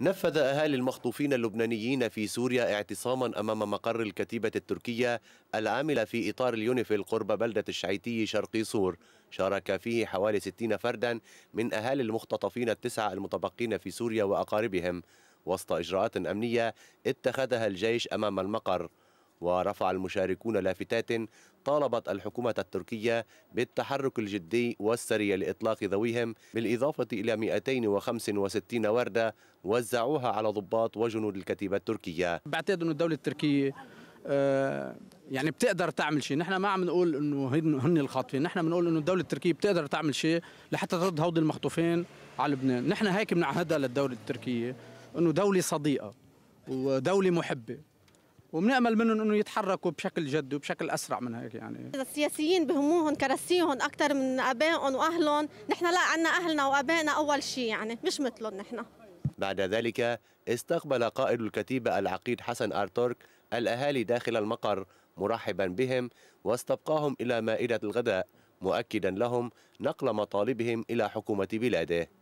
نفذ أهالي المخطوفين اللبنانيين في سوريا اعتصاما أمام مقر الكتيبة التركية العاملة في إطار اليونيفيل قرب بلدة الشعيتي شرقي سور شارك فيه حوالي 60 فردا من أهالي المختطفين التسعة المتبقين في سوريا وأقاربهم وسط إجراءات أمنية اتخذها الجيش أمام المقر ورفع المشاركون لافتات طالبت الحكومة التركية بالتحرك الجدي والسريع لإطلاق ذويهم بالإضافة إلى 265 وردة وزعوها على ضباط وجنود الكتيبة التركية بعتقد أن الدولة التركية آه، يعني بتقدر تعمل شيء نحن ما عم نقول انه هن الخاطفين نحن بنقول انه الدوله التركيه بتقدر تعمل شيء لحتى ترد هودي المخطوفين على لبنان نحن هيك بنعهدها للدوله التركيه انه دوله صديقه ودوله محبه وبنامل منهم انه يتحركوا بشكل جد وبشكل اسرع من هيك يعني اذا السياسيين بهموهم كراسيهم اكثر من ابائهم واهلهم نحن لا عندنا اهلنا وابائنا اول شيء يعني مش مثلهم نحن بعد ذلك استقبل قائد الكتيبة العقيد حسن أرتورك الأهالي داخل المقر مرحبا بهم واستبقاهم إلى مائدة الغداء مؤكدا لهم نقل مطالبهم إلى حكومة بلاده